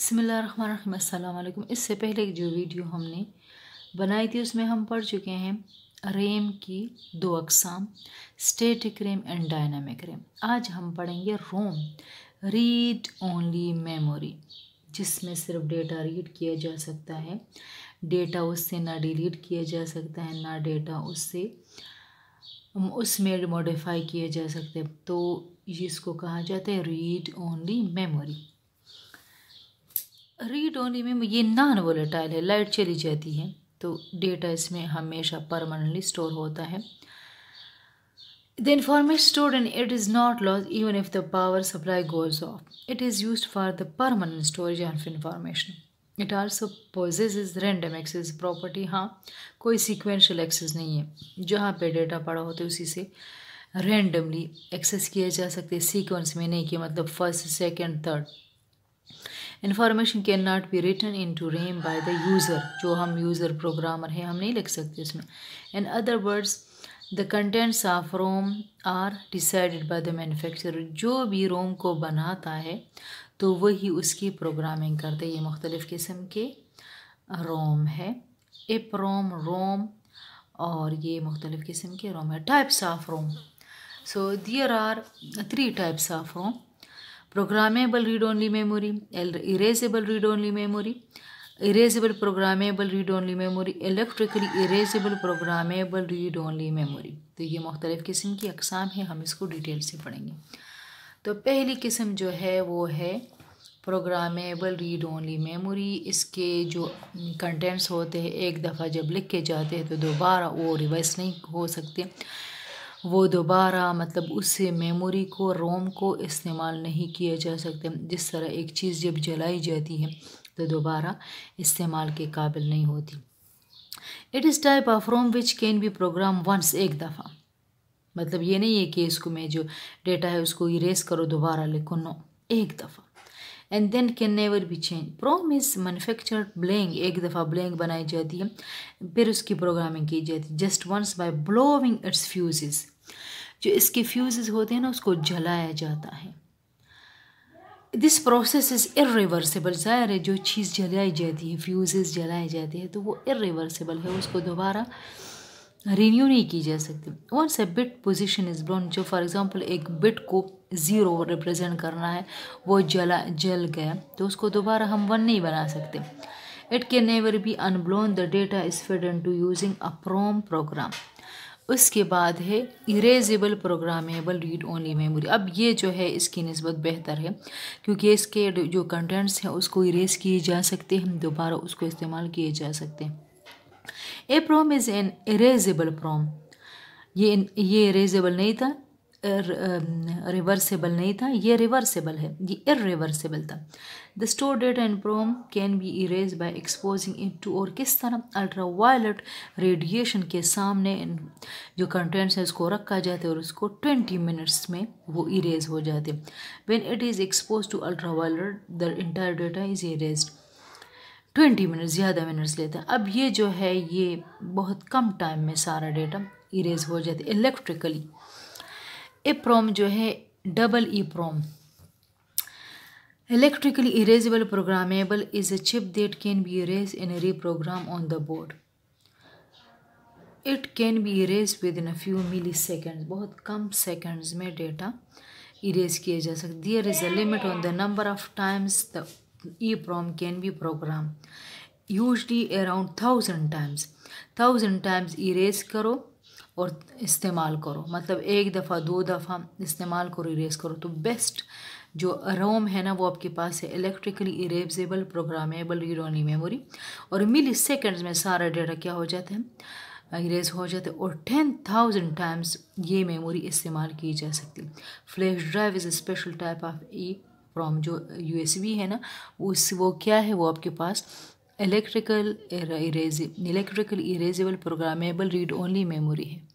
बसमिलकुम इससे पहले जो वीडियो हमने बनाई थी उसमें हम पढ़ चुके हैं रेम की दो अकसाम static RAM and dynamic RAM आज हम पढ़ेंगे रोम रीड ओनली मेमोरी जिसमें सिर्फ डेटा रीड किया जा सकता है डेटा उससे ना डिलीट किया जा सकता है ना डेटा उससे उसमें मॉडिफाई किया जा सकता है तो इसको कहा जाता है read only memory read only में ये नॉन वोलेटाइल है लाइट चली जाती है तो डेटा इसमें हमेशा परमानेंटली स्टोर होता है the information store in it is not loss even if the power supply goes off it is use for the permanent storage of information it also possesses random access property हाँ कोई sequential access नहीं है जहाँ पे data पड़ा होता है उसी से रेंडमली एक्सेस किए जा सकते सीक्वेंस में नहीं कि मतलब first second third information can not be written into RAM by the user जो हम यूज़र प्रोग्रामर हैं हम नहीं लिख सकते उसमें in other words the contents of ROM are decided by the manufacturer जो भी रोम को बनाता है तो वही उसकी प्रोग्रामिंग करते ये मुख्तलिफ़ किस्म के रोम है एप रोम रोम और ये मुख्तलिफ़ किस्म के रोम है types of ROM so there are three types of ROM programmable read only memory erasable read only memory erasable programmable read only memory electrically erasable programmable read only memory तो ये मुख्तलिफ़ किस्म की अकसाम है हम इसको डिटेल से पढ़ेंगे तो पहली किस्म जो है वो है प्रोग्रामेबल रीड ओनली मेमोरी इसके जो कंटेंट्स होते हैं एक दफ़ा जब लिख के जाते हैं तो दोबारा वो रिवर्स नहीं हो सकते वो दोबारा मतलब उससे मेमोरी को रोम को इस्तेमाल नहीं किया जा सकता जिस तरह एक चीज़ जब जलाई जाती है तो दोबारा इस्तेमाल के काबिल नहीं होती it is type of ROM which can be program once एक दफ़ा मतलब ये नहीं है कि इसको मैं जो डेटा है उसको इरेज करो दोबारा लिखो नो एक दफ़ा and then can never be change promise manufacture manufactured एक दफ़ा ब्लैंक बनाई जाती है फिर उसकी प्रोग्रामिंग की जाती है just once by blowing its fuse जो इसके फ्यूज़ होते हैं ना उसको जलाया जाता है दिस प्रोसेस इज़ इरिवर्सिबल ज़ाहिर है जो चीज़ जलाई जाती है फ्यूज़ जलाए जाते हैं तो वो इरिवर्सिबल है उसको दोबारा रीन्यू नहीं की जा सकती once a bit position is blown जो फॉर एग्जाम्पल एक बिट को ज़ीरो रिप्रेजेंट करना है वो जला जल गया तो उसको दोबारा हम वन नहीं बना सकते it can never be unblown the data is fed into using a PROM program उसके बाद है erasable programmable read only memory अब ये जो है इसकी नस्बत बेहतर है क्योंकि इसके जो कंटेंट्स हैं उसको इरेज किए जा सकते हैं दोबारा उसको इस्तेमाल किए जा सकते हैं EPROM is an erasable PROM ये ये इरेजेबल नहीं था रिवर्सेबल नहीं था ये रिवर्सेबल है ये इरिवर्सेबल था the store data and PROM can be erase by exposing into और किस तरह अल्ट्रा वायलेट रेडिएशन के सामने जो कंटेंट्स है उसको रखा जाता है और उसको ट्वेंटी मिनट्स में वो इरेज हो जाते when it is expose to ultra violet the entire data is erase twenty minute ज़्यादा मिनट्स लेते हैं अब ये जो है ये बहुत कम टाइम में सारा डेटा इरेज हो जाता है इलेक्ट्रिकली ए प्रोम जो है double E PROM electrically erasable programmable is a chip that can be erase and reprogram on the board it can be erase within a few millisecond बहुत कम seconds में data erase किया जा सकते there is a limit on the number of times the E PROM can be program usually around thousand times thousand times erase करो और इस्तेमाल करो मतलब एक दफ़ा दो दफ़ा इस्तेमाल करो इरेज करो तो बेस्ट जो रोम है ना वो आपके पास है electrically erasable programmable read memory और मिली सेकेंड्स में सारा डेटा क्या हो जाता है इरेज हो जाते और टेन थाउजेंड टाइम्स ये मेमोरी इस्तेमाल की जा सकती flash drive is a special type of E PROM जो यू है ना उस वो क्या है वो आपके पास electrical electrical erasable programmable read only memory है